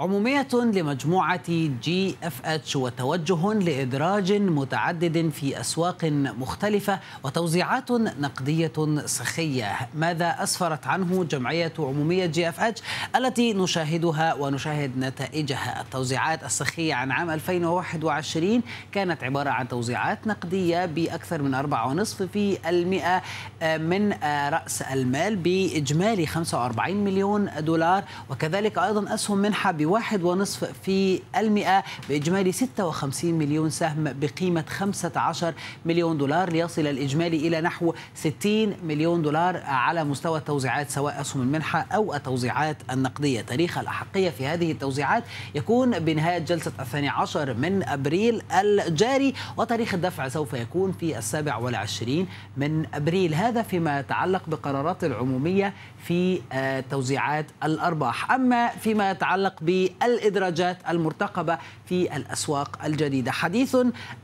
عمومية لمجموعة جي اف اتش وتوجه لإدراج متعدد في أسواق مختلفة وتوزيعات نقدية سخية ماذا أسفرت عنه جمعية عمومية جي اف اتش التي نشاهدها ونشاهد نتائجها التوزيعات السخية عن عام 2021 كانت عبارة عن توزيعات نقدية بأكثر من 4.5 في المئة آه، من آه، رأس المال بإجمالي 45 مليون دولار وكذلك أيضا أسهم منحة واحد ونصف في المئة بإجمالي 56 مليون سهم بقيمة 15 مليون دولار ليصل الإجمالي إلى نحو 60 مليون دولار على مستوى التوزيعات سواء أسهم المنحة أو التوزيعات النقدية تاريخ الأحقية في هذه التوزيعات يكون بنهاية جلسة الثاني عشر من أبريل الجاري وتاريخ الدفع سوف يكون في السابع والعشرين من أبريل هذا فيما يتعلق بقرارات العمومية في آه، توزيعات الأرباح أما فيما يتعلق ب بالإدراجات المرتقبة في الأسواق الجديدة حديث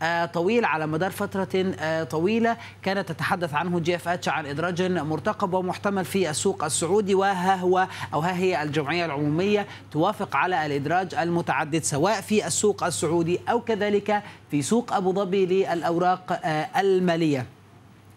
آه، طويل على مدار فترة آه، طويلة كانت تتحدث عنه جي اف اتش عن إدراج مرتقب ومحتمل في السوق السعودي وها هو أو ها هي الجمعية العمومية توافق على الإدراج المتعدد سواء في السوق السعودي أو كذلك في سوق أبو ظبي للأوراق آه، المالية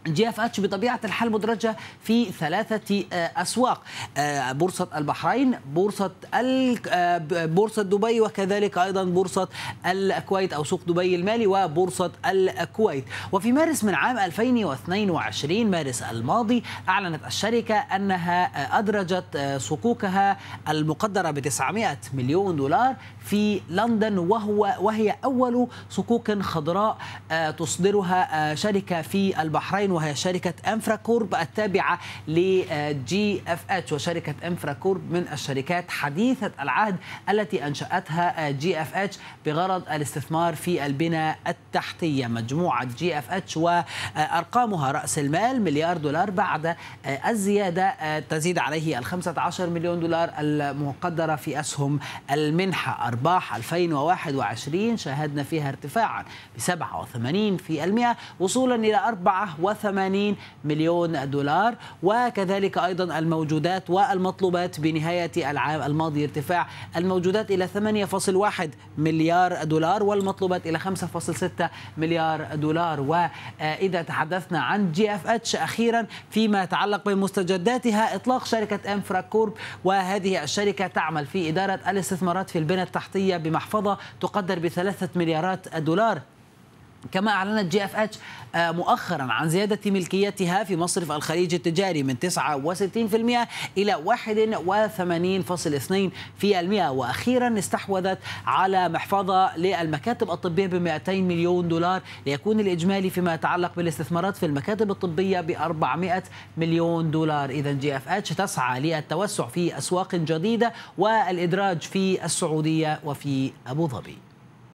جي اف اتش بطبيعه الحال مدرجه في ثلاثه آه، اسواق آه، بورصه البحرين بورصه آه، بورصه دبي وكذلك ايضا بورصه الكويت او سوق دبي المالي وبورصه الكويت وفي مارس من عام 2022 مارس الماضي اعلنت الشركه انها ادرجت صكوكها المقدره ب 900 مليون دولار في لندن وهو وهي اول صكوك خضراء تصدرها شركه في البحرين وهي شركة أنفرا كورب التابعة لجي اف اتش وشركة أنفرا كورب من الشركات حديثة العهد التي أنشأتها جي اف اتش بغرض الاستثمار في البنى التحتية مجموعة جي اف اتش وأرقامها رأس المال مليار دولار بعد الزيادة تزيد عليه ال 15 مليون دولار المقدرة في أسهم المنحة أرباح 2021 شاهدنا فيها ارتفاعا ب 87% وصولا إلى 4 184 مليون دولار وكذلك أيضا الموجودات والمطلوبات بنهاية العام الماضي ارتفاع الموجودات إلى 8.1 مليار دولار والمطلوبات إلى 5.6 مليار دولار وإذا تحدثنا عن جي اف اتش أخيرا فيما يتعلق بمستجداتها إطلاق شركة انفرا كورب وهذه الشركة تعمل في إدارة الاستثمارات في البنى التحتية بمحفظة تقدر بثلاثة مليارات دولار كما أعلنت جي اف اتش آه، مؤخرا عن زيادة ملكيتها في مصرف الخليج التجاري من 69% إلى 81.2% وأخيرا استحوذت على محفظة للمكاتب الطبية ب 200 مليون دولار ليكون الإجمالي فيما يتعلق بالاستثمارات في المكاتب الطبية ب 400 مليون دولار إذا جي اف اتش تسعى للتوسع في أسواق جديدة والإدراج في السعودية وفي أبو ظبي